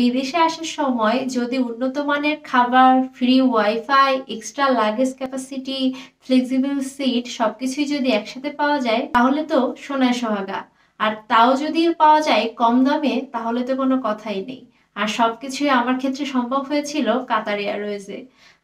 বিদেশে আসার সময় যদি উন্নত মানের খাবার free wifi extra luggage capacity flexible seat সবকিছুই যদি একসাথে পাওয়া যায় তাহলে তো সোনায় সোহাগা আর তাও যদি পাওয়া যায় কম দামে তাহলে তো কোনো কথাই নেই আর সব কিছুই আমার ক্ষেত্রে সম্ভব হয়েছিল কাতার এয়ারওয়েজে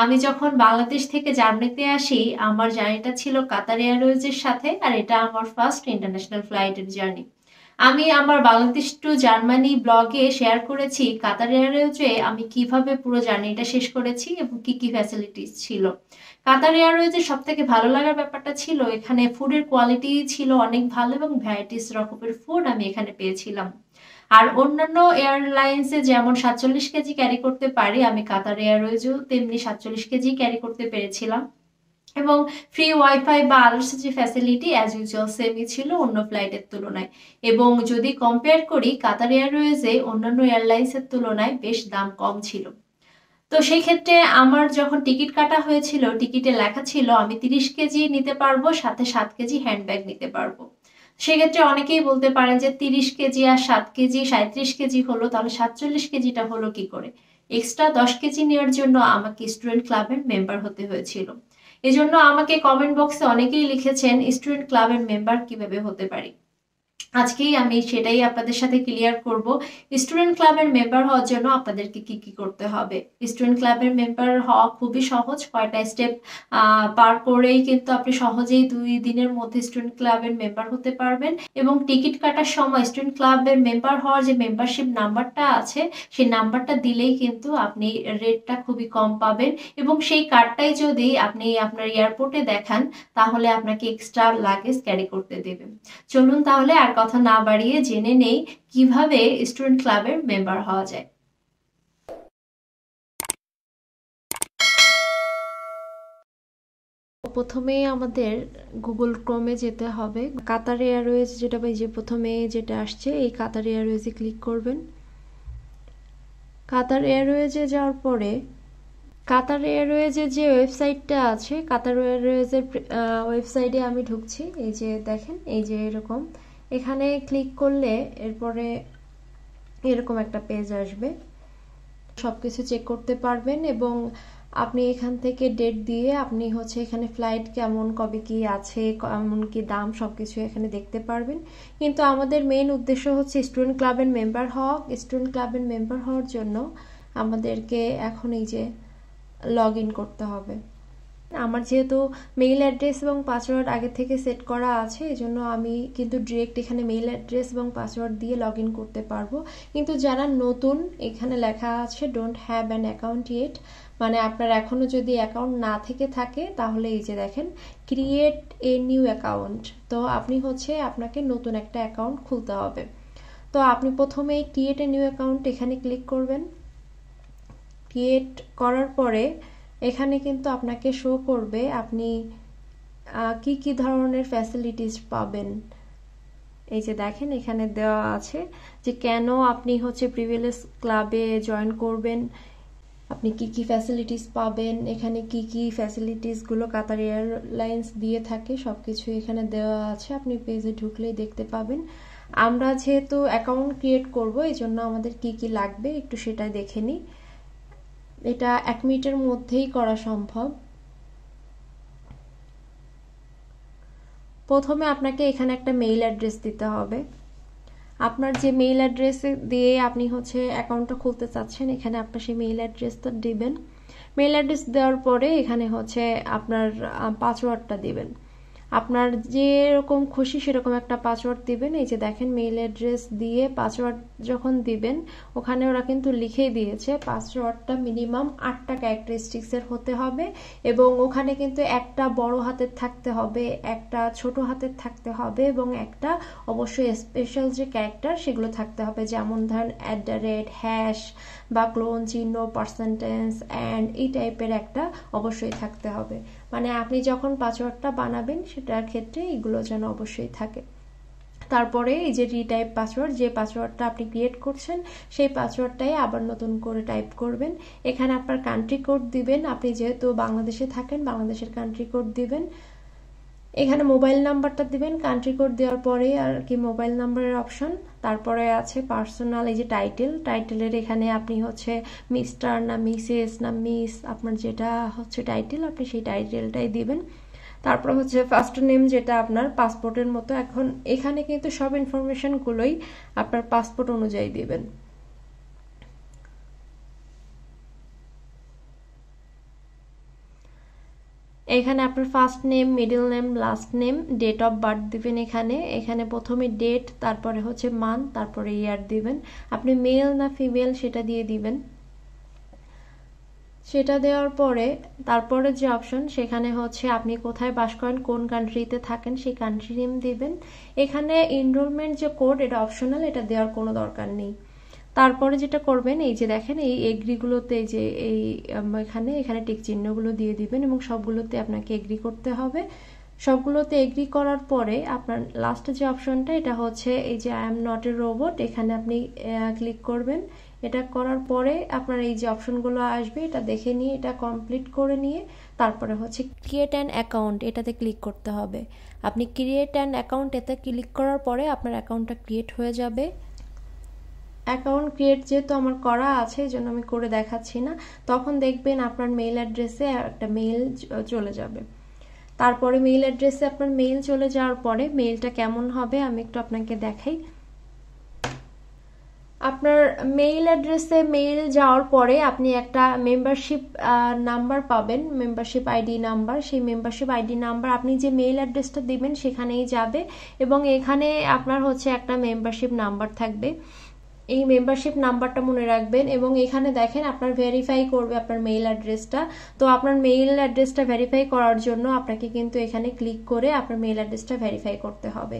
আমি যখন বাংলাদেশ থেকে জার্মানিতে আসি আমার জার্নিটা ছিল কাতার এয়ারওয়েজের সাথে আর এটা আমার ফার্স্ট ইন্টারন্যাশনাল ফ্লাইটের জার্নি আমি আমার বাংলাদেশ টু জার্মানি ব্লগে শেয়ার করেছি কাতার এয়ারওয়েজে আমি কিভাবে পুরো জার্নিটা শেষ করেছি এবং কি কি ফ্যাসিলিটিস ছিল কাতার এয়ারওয়েজের সব থেকে ভালো লাগার ব্যাপারটা ছিল এখানে ফুডের কোয়ালিটি ছিল অনেক ভালো এবং ভ্যারাইটিস রকমের ফুড আমি এখানে পেয়েছিলাম আর অন্যান্য এয়ারলাইন্সে যেমন সাতচল্লিশ কেজি ক্যারি করতে পারি আমি কাতার এয়ারওয়েজেও তেমনি সাতচল্লিশ কেজি ক্যারি করতে পেরেছিলাম এবং ফ্রি ওয়াইফাই বা আদার্স যে ফ্যাসিলিটি অ্যাজ ইউজুয়াল সেমই ছিল অন্য ফ্লাইটের তুলনায় এবং যদি কম্পেয়ার করি কাতার এয়ারওয়েজে অন্যান্য এয়ারলাইন্সের তুলনায় বেশ দাম কম ছিল তো সেই ক্ষেত্রে আমার যখন টিকিট কাটা হয়েছিল টিকিটে লেখা ছিল আমি তিরিশ কেজি নিতে পারবো সাথে সাত কেজি হ্যান্ডব্যাগ নিতে পারবো সেক্ষেত্রে অনেকেই বলতে পারেন যে তিরিশ কেজি আর সাত কেজি সাঁত্রিশ কেজি হলো তাহলে সাতচল্লিশ কেজিটা হলো কি করে এক্সট্রা দশ কেজি নেওয়ার জন্য আমাকে স্টুডেন্ট ক্লাবের মেম্বার হতে হয়েছিল এজন্য আমাকে কমেন্ট বক্সে অনেকেই লিখেছেন স্টুডেন্ট ক্লাবের মেম্বার কিভাবে হতে পারি আজকেই আমি সেটাই আপনাদের সাথে ক্লিয়ার করব স্টুডেন্ট ক্লাবের মেম্বার হওয়ার জন্য আপনাদেরকে কি কি করতে হবে স্টুডেন্ট ক্লাবের মেম্বার হওয়া খুবই সহজ কয়টা স্টেপ পার করেই কিন্তু আপনি সহজেই দুই দিনের মধ্যে স্টুডেন্ট ক্লাবের মেম্বার হতে পারবেন এবং টিকিট কাটার সময় স্টুডেন্ট ক্লাবের মেম্বার হওয়ার যে মেম্বারশিপ নাম্বারটা আছে সেই নাম্বারটা দিলেই কিন্তু আপনি রেটটা খুবই কম পাবেন এবং সেই কার্ডটাই যদি আপনি আপনার এয়ারপোর্টে দেখান তাহলে আপনাকে এক্সট্রা লাগেজ ক্যারি করতে দেবেন চলুন তাহলে আর কথা না বাড়িয়ে জেনে নেই কিভাবে স্টুডেন্ট ক্লাবের মেম্বার হওয়া যায় প্রথমে আমাদের গুগল ক্রোমে যেতে হবে কাতার এয়ারওয়েজ যেটা পাই যে প্রথমে যেটা আসছে এই কাতার এয়ারওয়েজে ক্লিক করবেন কাতার এয়ারওয়েজে যাওয়ার পরে কাতার এয়ারওয়েজে যে ওয়েবসাইটটা আছে কাতার এয়ারওয়েজের ওয়েবসাইটে আমি ঢুকছি এই যে দেখেন এই যে এরকম এখানে ক্লিক করলে এরপরে এরকম একটা পেজ আসবে সব কিছু চেক করতে পারবেন এবং আপনি এখান থেকে ডেট দিয়ে আপনি হচ্ছে এখানে ফ্লাইট কেমন কবে কি আছে কেমন কি দাম সবকিছু এখানে দেখতে পারবেন কিন্তু আমাদের মেন উদ্দেশ্য হচ্ছে স্টুডেন্ট ক্লাবের মেম্বার হওয়া স্টুডেন্ট ক্লাবের মেম্বার হওয়ার জন্য আমাদেরকে এখন এই যে লগ করতে হবে আমার যেহেতু মেইল অ্যাড্রেস এবং পাসওয়ার্ড আগে থেকে সেট করা আছে এজন্য আমি কিন্তু ডিরেক্ট এখানে মেইল অ্যাড্রেস এবং পাসওয়ার্ড দিয়ে লগ করতে পারবো কিন্তু যারা নতুন এখানে লেখা আছে don't have an account yet মানে আপনার এখনও যদি অ্যাকাউন্ট না থেকে থাকে তাহলে এই যে দেখেন ক্রিয়েট এ নিউ অ্যাকাউন্ট তো আপনি হচ্ছে আপনাকে নতুন একটা অ্যাকাউন্ট খুলতে হবে তো আপনি প্রথমে ক্রিয়েট এ নিউ অ্যাকাউন্ট এখানে ক্লিক করবেন ক্রিয়েট করার পরে এখানে কিন্তু আপনাকে শো করবে আপনি কি কি ধরনের ফ্যাসিলিটিস পাবেন এই যে দেখেন এখানে দেওয়া আছে যে কেন আপনি হচ্ছে প্রিভিলেজ ক্লাবে জয়েন করবেন আপনি কি কি ফ্যাসিলিটিস পাবেন এখানে কি কি ফ্যাসিলিটিসগুলো কাতার এয়ারলাইন্স দিয়ে থাকে সব কিছু এখানে দেওয়া আছে আপনি পেজে ঢুকলেই দেখতে পাবেন আমরা যেহেতু অ্যাকাউন্ট ক্রিয়েট করব এই জন্য আমাদের কি কি লাগবে একটু সেটা দেখে নিই এটা এক মিনিটের মধ্যেই করা সম্ভব প্রথমে আপনাকে এখানে একটা মেইল অ্যাড্রেস দিতে হবে আপনার যে মেইল অ্যাড্রেস দিয়ে আপনি হচ্ছে অ্যাকাউন্টটা খুলতে চাচ্ছেন এখানে আপনার সেই মেইল অ্যাড্রেসটা দিবেন মেইল অ্যাড্রেস দেওয়ার পরে এখানে হচ্ছে আপনার পাসওয়ার্ডটা দিবেন আপনার যেরকম খুশি সেরকম একটা পাসওয়ার্ড দিবেন এই যে দেখেন মেইল অ্যাড্রেস দিয়ে পাসওয়ার্ড যখন দিবেন ওখানে ওরা কিন্তু লিখেই দিয়েছে পাসওয়ার্ডটা মিনিমাম আটটা ক্যারেক্টারিস্টিক্সের হতে হবে এবং ওখানে কিন্তু একটা বড় হাতের থাকতে হবে একটা ছোট হাতের থাকতে হবে এবং একটা অবশ্যই স্পেশাল যে ক্যারেক্টার সেগুলো থাকতে হবে যেমন ধরেন অ্যাট দ্য রেট হ্যাশ বা ক্লোন চিহ্ন পার্সেন্টেজ অ্যান্ড এই টাইপের একটা অবশ্যই থাকতে হবে মানে আপনি যখন পাসওয়ার্ডটা বানাবেন সেটার ক্ষেত্রে এগুলো যেন অবশ্যই থাকে তারপরে এই যে রিটাইপ পাসওয়ার্ড যে পাসওয়ার্ডটা আপনি ক্রিয়েট করছেন সেই পাসওয়ার্ডটাই আবার নতুন করে টাইপ করবেন এখানে আপনার কান্ট্রি কোড দিবেন আপনি যেহেতু বাংলাদেশে থাকেন বাংলাদেশের কান্ট্রি কোড দিবেন এখানে মোবাইল নাম্বারটা দিবেন কান্ট্রি কোড দেওয়ার পরে আর কি মোবাইল নাম্বারের অপশন তারপরে আছে পার্সোনাল এই যে টাইটেল টাইটেলের এখানে আপনি হচ্ছে মিস্টার না মিসেস না মিস আপনার যেটা হচ্ছে টাইটেল আপনি সেই টাইটেলটাই দিবেন তারপর হচ্ছে ফার্স্ট নেম যেটা আপনার পাসপোর্টের মতো এখন এখানে কিন্তু সব ইনফরমেশনগুলোই আপনার পাসপোর্ট অনুযায়ী দিবেন এখানে আপনার first name middle name last name date of birth দিবেন এখানে এখানে প্রথমে ডেট তারপরে হচ্ছে মান তারপরে ইয়ার দিবেন আপনি মেল না ফিমেল সেটা দিয়ে দিবেন সেটা দেওয়ার পরে তারপরে যে অপশন সেখানে হচ্ছে আপনি কোথায় বাস করেন কোন কান্ট্রিতে থাকেন সেই কান্ট্রি নেম দিবেন এখানে এনরোলমেন্ট যে কোড এটা অপশনাল এটা দেওয়ার কোনো দরকার নেই তারপরে যেটা করবেন এই যে দেখেন এই এগ্রিগুলোতে এই যে এই এখানে এখানে টিক চিহ্নগুলো দিয়ে দিবেন এবং সবগুলোতে আপনাকে এগ্রি করতে হবে সবগুলোতে এগ্রি করার পরে আপনার লাস্ট যে অপশনটা এটা হচ্ছে এই যে I am not a robot এখানে আপনি ক্লিক করবেন এটা করার পরে আপনার এই যে অপশনগুলো আসবে এটা দেখে নিয়ে এটা কমপ্লিট করে নিয়ে তারপরে হচ্ছে ক্রিয়েট অ্যান অ্যাকাউন্ট এটাতে ক্লিক করতে হবে আপনি ক্রিয়েট অ্যান অ্যাকাউন্ট এতে ক্লিক করার পরে আপনার অ্যাকাউন্টটা ক্রিয়েট হয়ে যাবে অ্যাকাউন্ট ক্রিয়েট যেহেতু আমার করা আছে এই জন্য আমি করে দেখাচ্ছি না তখন দেখবেন আপনার মেইল অ্যাড্রেসে একটা মেইল চলে যাবে তারপরে মেইল অ্যাড্রেসে আপনার মেইল চলে যাওয়ার পরে মেইলটা কেমন হবে আমি একটু আপনাকে দেখাই আপনার মেইল অ্যাড্রেসে মেইল যাওয়ার পরে আপনি একটা মেম্বারশিপ নাম্বার পাবেন মেম্বারশিপ আইডি নাম্বার সেই মেম্বারশিপ আইডি নাম্বার আপনি যে মেইল অ্যাড্রেসটা দিবেন সেখানেই যাবে এবং এখানে আপনার হচ্ছে একটা মেম্বারশিপ নাম্বার থাকবে এই মেম্বারশিপ নাম্বারটা মনে রাখবেন এবং এখানে দেখেন আপনার ভেরিফাই করবে আপনার মেইল অ্যাড্রেসটা তো আপনার মেইল অ্যাড্রেসটা ভেরিফাই করার জন্য আপনাকে কিন্তু এখানে ক্লিক করে আপনার মেইল অ্যাড্রেসটা ভেরিফাই করতে হবে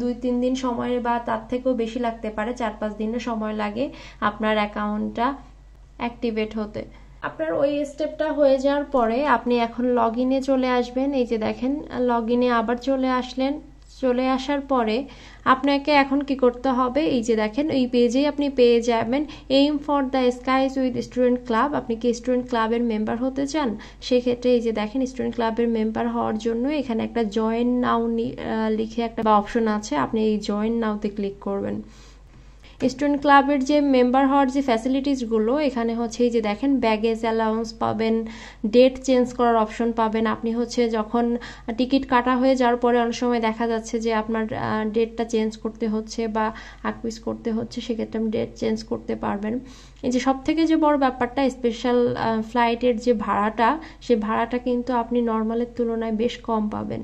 দুই তিন দিন সময় বা তার থেকেও বেশি লাগতে পারে চার পাঁচ দিনের সময় লাগে আপনার অ্যাকাউন্টটা অ্যাক্টিভেট হতে আপনার ওই স্টেপটা হয়ে যাওয়ার পরে আপনি এখন লগ চলে আসবেন এই যে দেখেন লগ আবার চলে আসলেন চলে আসার পরে আপনাকে এখন কি করতে হবে এই যে দেখেন এই পেজেই আপনি পেয়ে যাবেন aim for the skies with student club আপনি কি স্টুডেন্ট ক্লাবের মেম্বার হতে চান সেক্ষেত্রে এই যে দেখেন স্টুডেন্ট ক্লাবের মেম্বার হওয়ার জন্য এখানে একটা জয়েন নাও লিখে একটা অপশন আছে আপনি এই জয়েন নাওতে ক্লিক করবেন স্টুডেন্ট ক্লাবের যে মেম্বার হওয়ার যে ফ্যাসিলিটিসগুলো এখানে হচ্ছে এই যে দেখেন ব্যাগেজ অ্যালাউন্স পাবেন ডেট চেঞ্জ করার অপশন পাবেন আপনি হচ্ছে যখন টিকিট কাটা হয়ে যাওয়ার পরে অনেক সময় দেখা যাচ্ছে যে আপনার ডেটটা চেঞ্জ করতে হচ্ছে বা আকুইস করতে হচ্ছে সেক্ষেত্রে আপনি ডেট চেঞ্জ করতে পারবেন এই যে সব থেকে যে বড় ব্যাপারটা স্পেশাল ফ্লাইটের যে ভাড়াটা সে ভাড়াটা কিন্তু আপনি নর্মালের তুলনায় বেশ কম পাবেন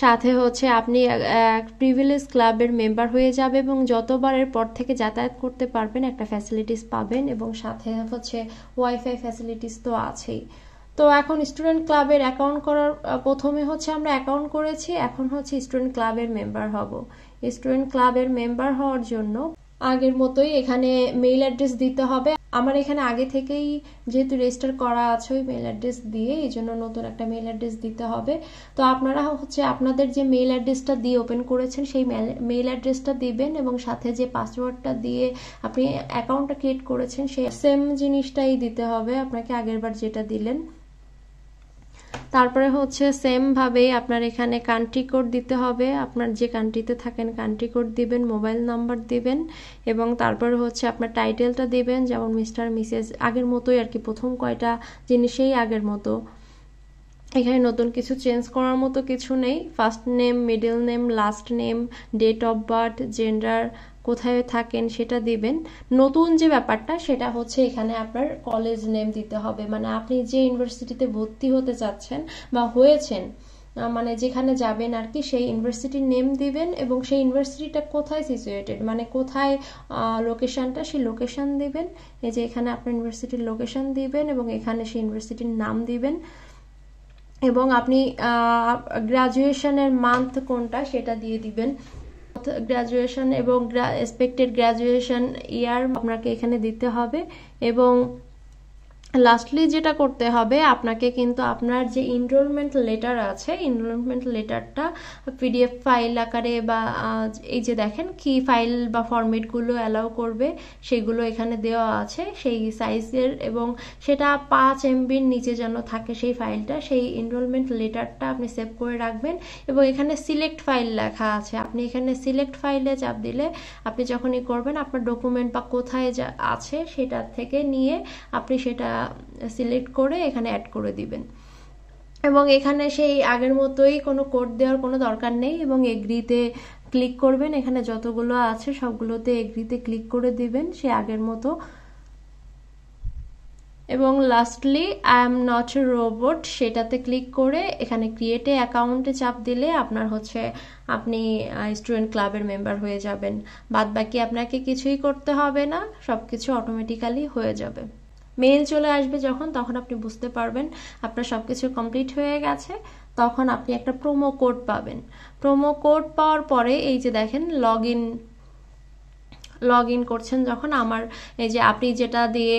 সাথে হচ্ছে আপনি এক প্রিভিলেজ ক্লাবের মেম্বার হয়ে যাবে এবং যতবারের পর থেকে যাতায়াত করতে পারবেন একটা ফ্যাসিলিটিস পাবেন এবং সাথে হচ্ছে ওয়াইফাই ফ্যাসিলিটিস তো আছেই তো এখন স্টুডেন্ট ক্লাবের অ্যাকাউন্ট করার প্রথমে হচ্ছে আমরা অ্যাকাউন্ট করেছি এখন হচ্ছে স্টুডেন্ট ক্লাবের মেম্বার হব স্টুডেন্ট ক্লাবের মেম্বার হওয়ার জন্য আগের মতোই এখানে মেইল অ্যাড্রেস দিতে হবে আমার এখানে আগে থেকেই যেহেতু রেজিস্টার করা আছে ওই মেল অ্যাড্রেস দিয়ে এই জন্য নতুন একটা মেল অ্যাড্রেস দিতে হবে তো আপনারা হচ্ছে আপনাদের যে মেল অ্যাড্রেসটা দিয়ে ওপেন করেছেন সেই মেল অ্যাড্রেসটা দিবেন এবং সাথে যে পাসওয়ার্ডটা দিয়ে আপনি অ্যাকাউন্টটা ক্রিয়েট করেছেন সেই সেম জিনিসটাই দিতে হবে আপনাকে আগেরবার যেটা দিলেন তারপরে হচ্ছে সেমভাবেই আপনার এখানে কান্ট্রি কোড দিতে হবে আপনার যে কান্ট্রিতে থাকেন কান্ট্রি কোড দিবেন মোবাইল নাম্বার দিবেন এবং তারপরে হচ্ছে আপনার টাইটেলটা দিবেন যেমন মিস্টার মিসেস আগের মতোই আর কি প্রথম কয়টা জিনিসেই আগের মতো এখানে নতুন কিছু চেঞ্জ করার মতো কিছু নেই first name middle name last name date of birth gender কোথায় থাকেন সেটা দিবেন নতুন যে ব্যাপারটা সেটা হচ্ছে এখানে আপনার কলেজ নেম দিতে হবে মানে আপনি যে ইউনিভার্সিটিতে ভর্তি হতে চাচ্ছেন বা হয়েছেন মানে যেখানে যাবেন আর কি সেই ইউনিভার্সিটির নেম দিবেন এবং সেই ইউনিভার্সিটিটা কোথায় সিচুয়েটেড মানে কোথায় লোকেশানটা সেই লোকেশান দিবেন এই যে এখানে আপনার ইউনিভার্সিটির লোকেশান দিবেন এবং এখানে সেই ইউনিভার্সিটির নাম দিবেন এবং আপনি গ্রাজুয়েশনের মান্থ কোনটা সেটা দিয়ে দিবেন গ্রাজুয়েশন এবং এক্সপেক্টেড গ্রাজুয়েশন ইয়ার আপনাকে এখানে দিতে হবে এবং লাস্টলি যেটা করতে হবে আপনাকে কিন্তু আপনার যে ইনরোলমেন্ট লেটার আছে ইনরোলমেন্ট লেটারটা পিডিএফ ফাইল আকারে বা এই যে দেখেন কি ফাইল বা ফরম্যাটগুলো অ্যালাউ করবে সেগুলো এখানে দেওয়া আছে সেই সাইজের এবং সেটা পাঁচ এমবির নিচে যেন থাকে সেই ফাইলটা সেই ইনরোলমেন্ট লেটারটা আপনি সেভ করে রাখবেন এবং এখানে সিলেক্ট ফাইল লেখা আছে আপনি এখানে সিলেক্ট ফাইলে চাপ দিলে আপনি যখনই করবেন আপনার ডকুমেন্ট বা কোথায় যা আছে সেটা থেকে নিয়ে আপনি সেটা সিলেক্ট করে এখানে অ্যাড করে দিবেন এবং এখানে সেই আগের মতোই কোনো কোড দেওয়ার কোনো দরকার নেই এবং এগ্রিতে ক্লিক করবেন এখানে যতগুলো আছে সবগুলোতে এগ্রিতে ক্লিক করে দিবেন সে আগের মতো এবং lastly I am not a robot সেটাতে ক্লিক করে এখানে ক্রিয়েটে অ্যাকাউন্টে চাপ দিলে আপনার হচ্ছে আপনি স্টুডেন্ট ক্লাবের মেম্বার হয়ে যাবেন বাদ বাকি আপনাকে কিছুই করতে হবে না সব কিছু অটোমেটিক্যালি হয়ে যাবে মেল চলে আসবে যখন তখন আপনি বুঝতে পারবেন আপনার সব কিছু কমপ্লিট হয়ে গেছে তখন আপনি একটা প্রোমো কোড পাবেন প্রোমো কোড পাওয়ার পরে এই যে দেখেন লগ ইন লগ ইন করছেন যখন আমার এই যে আপনি যেটা দিয়ে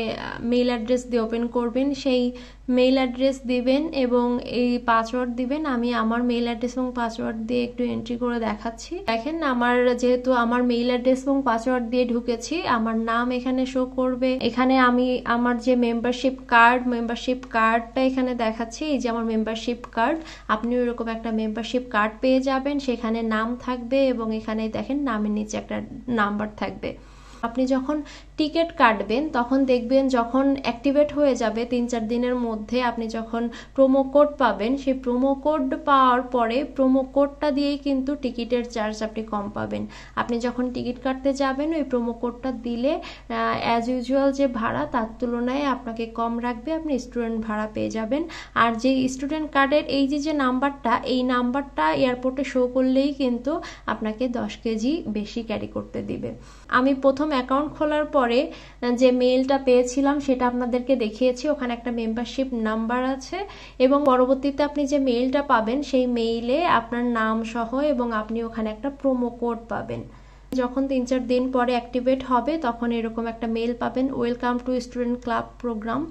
মেইল অ্যাড্রেস দিয়ে ওপেন করবেন সেই মেইল অ্যাড্রেস দিবেন এবং এই পাসওয়ার্ড দিবেন আমি আমার মেইল অ্যাড্রেস এবং পাসওয়ার্ড দিয়ে একটু এন্ট্রি করে দেখাচ্ছি দেখেন আমার যেহেতু আমার মেইল অ্যাড্রেস এবং পাসওয়ার্ড দিয়ে ঢুকেছি আমার নাম এখানে শো করবে এখানে আমি আমার যে মেম্বারশিপ কার্ড মেম্বারশিপ কার্ডটা এখানে দেখাচ্ছি এই যে আমার মেম্বারশিপ কার্ড আপনি ওইরকম একটা মেম্বারশিপ কার্ড পেয়ে যাবেন সেখানে নাম থাকবে এবং এখানে দেখেন নামের নিচে একটা নাম্বার থাকবে আপনি যখন টিকিট কাটবেন তখন দেখবেন যখন অ্যাক্টিভেট হয়ে যাবে তিন চার দিনের মধ্যে আপনি যখন প্রোমো কোড পাবেন সেই প্রোমো কোড পাওয়ার পরে প্রোমো কোডটা দিয়েই কিন্তু টিকিটের চার্জ আপনি কম পাবেন আপনি যখন টিকিট কাটতে যাবেন ওই প্রোমো কোডটা দিলে অ্যাজ ইউজুয়াল যে ভাড়া তার তুলনায় আপনাকে কম রাখবে আপনি স্টুডেন্ট ভাড়া পেয়ে যাবেন আর যে স্টুডেন্ট কার্ডের এই যে যে নাম্বারটা এই নাম্বারটা এয়ারপোর্টে শো করলেই কিন্তু আপনাকে দশ কেজি বেশি ক্যারি করতে দিবে আমি প্রথম অ্যাকাউন্ট খোলার পর পরে যে মেলটা পেয়েছিলাম সেটা আপনাদেরকে দেখিয়েছি ওখানে একটা মেম্বারশিপ নাম্বার আছে এবং পরবর্তীতে আপনি যে মেইলটা পাবেন সেই মেইলে আপনার নাম সহ এবং আপনি ওখানে একটা প্রোমো কোড পাবেন যখন তিন চার দিন পরে অ্যাক্টিভেট হবে তখন এরকম একটা মেল পাবেন welcome to student club program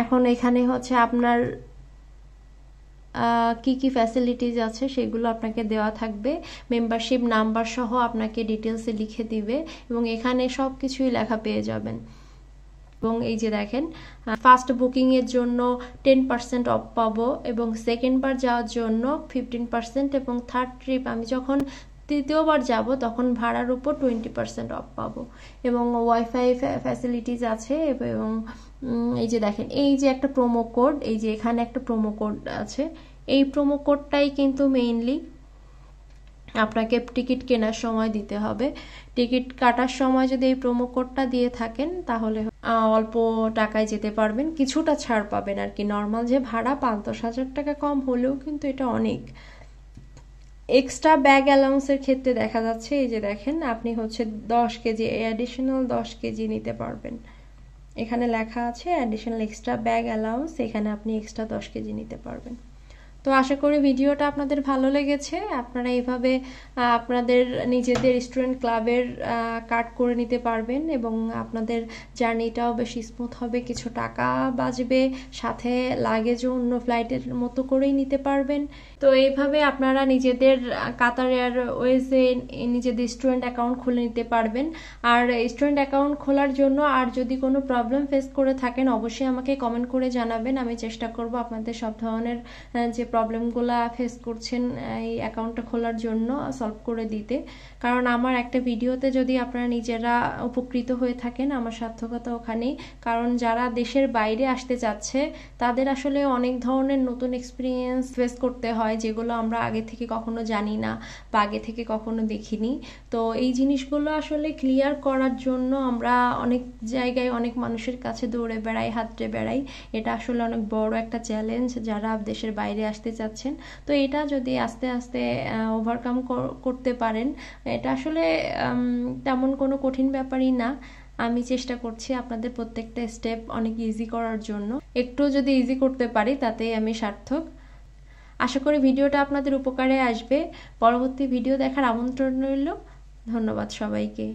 এখন এখানে হচ্ছে আপনার কি কি ফ্যাসিলিটিস আছে সেগুলো আপনাকে দেওয়া থাকবে মেম্বারশিপ নাম্বার সহ আপনাকে ডিটেলসে লিখে দিবে এবং এখানে সব কিছুই লেখা পেয়ে যাবেন এবং এই যে দেখেন ফার্স্ট বুকিংয়ের জন্য টেন পার্সেন্ট অফ পাবো এবং সেকেন্ড বার যাওয়ার জন্য ফিফটিন পার্সেন্ট এবং থার্ড ট্রিপ আমি যখন তৃতীয়বার যাব তখন ভাড়ার উপর টোয়েন্টি পার্সেন্ট অফ পাবো এবং ওয়াইফাই ফ্যাসিলিটিস আছে এবং এই যে দেখেন এই যে একটা প্রোমো কোড এই যে এখানে একটা প্রোমো কোড আছে এই প্রোমো কোডটাই কিন্তু মেইনলি আপনাকে টিকিট কেনার সময় দিতে হবে টিকিট কাটার সময় যদি এই প্রোমো কোডটা দিয়ে থাকেন তাহলে অল্প টাকায় যেতে পারবেন কিছুটা ছাড় পাবেন আর কি নর্মাল যে ভাড়া পাঁচ দশ হাজার টাকা কম হলেও কিন্তু এটা অনেক এক্সট্রা ব্যাগ অ্যালাউন্সের ক্ষেত্রে দেখা যাচ্ছে এই যে দেখেন আপনি হচ্ছে দশ কেজি অ্যাডিশনাল দশ কেজি নিতে পারবেন এখানে লেখা আছে অ্যাডিশনাল এক্সট্রা ব্যাগ অ্যালাউন্স এখানে আপনি এক্সট্রা দশ কেজি নিতে পারবেন তো আশা করি ভিডিওটা আপনাদের ভালো লেগেছে আপনারা এইভাবে আপনাদের নিজেদের স্টুডেন্ট ক্লাবের কাট করে নিতে পারবেন এবং আপনাদের জার্নিটাও বেশি স্মুথ হবে কিছু টাকা বাজবে সাথে লাগেজও অন্য ফ্লাইটের মতো করেই নিতে পারবেন তো এইভাবে আপনারা নিজেদের কাতার এয়ারওয়েজে নিজেদের স্টুডেন্ট অ্যাকাউন্ট খুলে নিতে পারবেন আর স্টুডেন্ট অ্যাকাউন্ট খোলার জন্য আর যদি কোনো প্রবলেম ফেস করে থাকেন অবশ্যই আমাকে কমেন্ট করে জানাবেন আমি চেষ্টা করব আপনাদের সব ধরনের যে প্রবলেমগুলো ফেস করছেন এই অ্যাকাউন্টটা খোলার জন্য সলভ করে দিতে কারণ আমার একটা ভিডিওতে যদি আপনারা নিজেরা উপকৃত হয়ে থাকেন আমার সার্থকতা ওখানেই কারণ যারা দেশের বাইরে আসতে চাচ্ছে তাদের আসলে অনেক ধরনের নতুন এক্সপিরিয়েন্স ফেস করতে হয় যেগুলো আমরা আগে থেকে কখনো জানি না বা আগে থেকে কখনো দেখিনি তো এই জিনিসগুলো আসলে ক্লিয়ার করার জন্য আমরা অনেক জায়গায় অনেক মানুষের কাছে দৌড়ে বেড়াই হাতড়ে বেড়াই এটা আসলে অনেক বড় একটা চ্যালেঞ্জ যারা দেশের বাইরে আসতে আসতে চাচ্ছেন তো এটা যদি আস্তে আস্তে ওভারকাম করতে পারেন এটা আসলে তেমন কোনো কঠিন ব্যাপারই না আমি চেষ্টা করছি আপনাদের প্রত্যেকটা স্টেপ অনেক ইজি করার জন্য একটু যদি ইজি করতে পারি তাতেই আমি সার্থক আশা করি ভিডিওটা আপনাদের উপকারে আসবে পরবর্তী ভিডিও দেখার আমন্ত্রণ রইল ধন্যবাদ সবাইকে